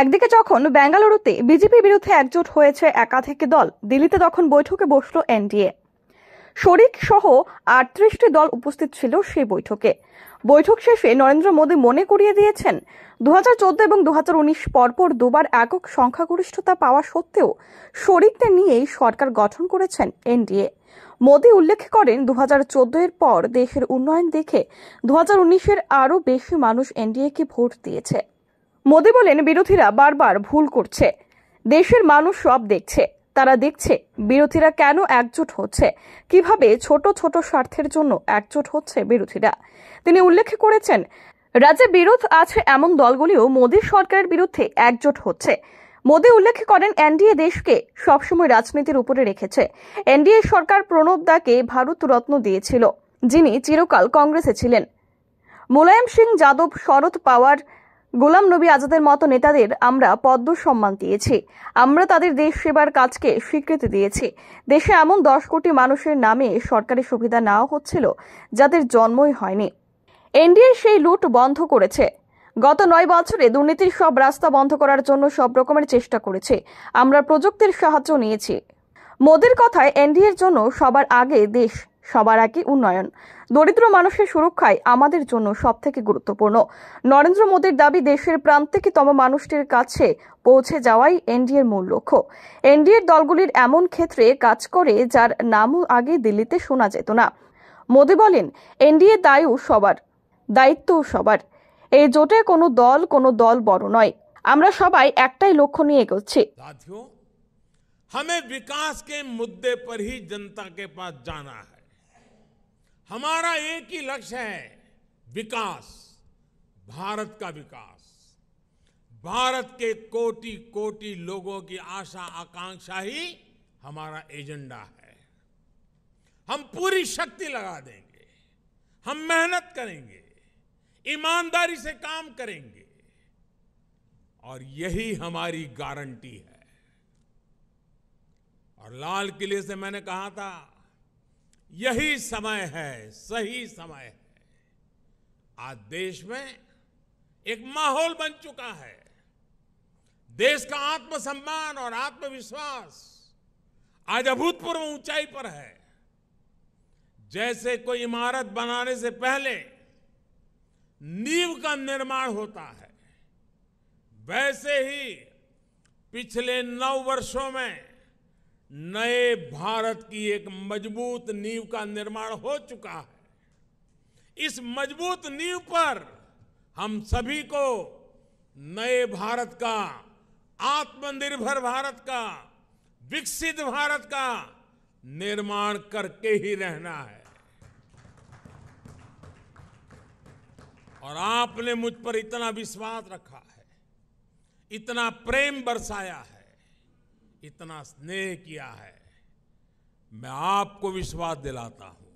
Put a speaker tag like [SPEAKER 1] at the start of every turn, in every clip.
[SPEAKER 1] একদিকে যখন বেঙ্গালুরুতে বিজেপির বিরুদ্ধে একজোট হয়েছে একাধিক দল দিল্লিতে তখন বৈঠকে বসল এনডিএ শরিক সহ আটত্রিশটি দল উপস্থিত ছিল সেই বৈঠকে বৈঠক শেষে নরেন্দ্র মোদী মনে করিয়ে দিয়েছেন দু হাজার চোদ্দ এবং দু হাজার উনিশ পরপর দুবার একক সংখ্যাগরিষ্ঠতা পাওয়া সত্ত্বেও শরিকদের নিয়েই সরকার গঠন করেছেন এনডিএ মোদী উল্লেখ করেন দু হাজার এর পর দেশের উন্নয়ন দেখে দু হাজার উনিশের আরও বেশি মানুষ এনডিএ কে ভোট দিয়েছে মোদী বলেন বিরোধীরা বারবার ভুল করছে দেশের মানুষ সব দেখছে তারা দেখছে বিরোধীরা কেন একজোট হচ্ছে কিভাবে ছোট ছোট স্বার্থের জন্য একজোট হচ্ছে বিরোধীরা তিনি উল্লেখ করেছেন রাজ্যে বিরোধ আছে এমন দলগুলিও মোদী সরকারের বিরুদ্ধে একজোট হচ্ছে মোদী উল্লেখ করেন এনডিএ দেশকে সবসময় রাজনীতির উপরে রেখেছে এনডিএ সরকার প্রণব দাকে ভারত রত্ন দিয়েছিল যিনি চিরকাল কংগ্রেসে ছিলেন মুলায়ম সিং যাদব শরদ পাওয়ার গোলাম নবী আজাদের মতো নেতাদের আমরা পদ্ম সম্মান দিয়েছি আমরা তাদের দেশ সেবার কাজকে স্বীকৃতি দিয়েছি দেশে এমন দশ কোটি মানুষের নামে সরকারি সুবিধা নেওয়া হচ্ছিল যাদের জন্মই হয়নি এনডিএ সেই লুট বন্ধ করেছে গত নয় বছরে দুর্নীতির সব রাস্তা বন্ধ করার জন্য সব রকমের চেষ্টা করেছে আমরা প্রযুক্তির সাহায্য নিয়েছি মোদের কথায় এনডিএর জন্য সবার আগে দেশ সবার আগে উন্নয়ন দরিদ্র মানুষের সুরক্ষাই আমাদের জন্য সবথেকে গুরুত্বপূর্ণ নরেন্দ্র মোদীর দাবি দেশের প্রান্তিকতম মানুষটির কাছে পৌঁছে যাওয়াই এনডিএর মূল লক্ষ্য এনডিএর দলগুলির এমন ক্ষেত্রে কাজ করে যার নামও আগে দিল্লিতে শোনা যেত না মোদী বলেন এনডিএ দায়ও সবার দায়িত্বও সবার এই জোটে কোনো দল কোনো দল বড় নয় আমরা সবাই একটাই লক্ষ্য নিয়ে এগোচ্ছি
[SPEAKER 2] हमें विकास के मुद्दे पर ही जनता के पास जाना है हमारा एक ही लक्ष्य है विकास भारत का विकास भारत के कोटि कोटि लोगों की आशा आकांक्षा ही हमारा एजेंडा है हम पूरी शक्ति लगा देंगे हम मेहनत करेंगे ईमानदारी से काम करेंगे और यही हमारी गारंटी है और लाल किले से मैंने कहा था यही समय है सही समय है आज देश में एक माहौल बन चुका है देश का आत्मसम्मान और आत्मविश्वास आज अभूतपूर्व ऊंचाई पर है जैसे कोई इमारत बनाने से पहले नींव का निर्माण होता है वैसे ही पिछले नौ वर्षों में नए भारत की एक मजबूत नींव का निर्माण हो चुका है इस मजबूत नींव पर हम सभी को नए भारत का आत्मनिर्भर भारत का विकसित भारत का निर्माण करके ही रहना है और आपने मुझ पर इतना विश्वास रखा है इतना प्रेम बरसाया है इतना स्नेह किया है मैं आपको विश्वास दिलाता हूं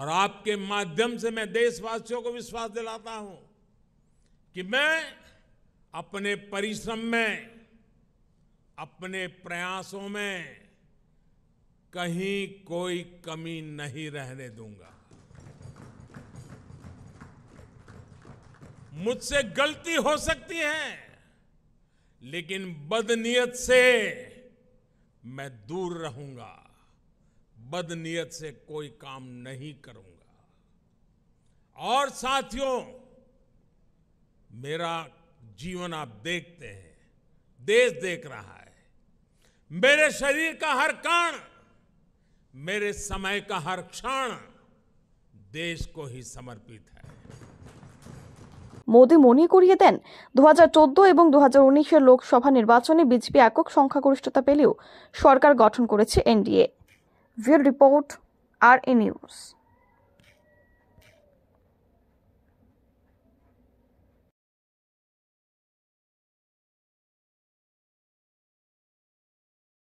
[SPEAKER 2] और आपके माध्यम से मैं देशवासियों को विश्वास दिलाता हूं कि मैं अपने परिश्रम में अपने प्रयासों में कहीं कोई कमी नहीं रहने दूंगा मुझसे गलती हो सकती है लेकिन बदनीयत से मैं दूर रहूंगा बदनीयत से कोई काम नहीं करूंगा और साथियों मेरा जीवन आप देखते हैं देश देख रहा है मेरे शरीर का हर कण मेरे समय का हर क्षण देश को ही समर्पित है
[SPEAKER 1] মোদি মনে করিয়ে দেন দু হাজার এবং দু হাজার উনিশের লোকসভা নির্বাচনে বিজেপি একক সংখ্যাগরিষ্ঠতা পেলেও সরকার গঠন করেছে এনডিএ ভিউ রিপোর্ট আর এ নিউজ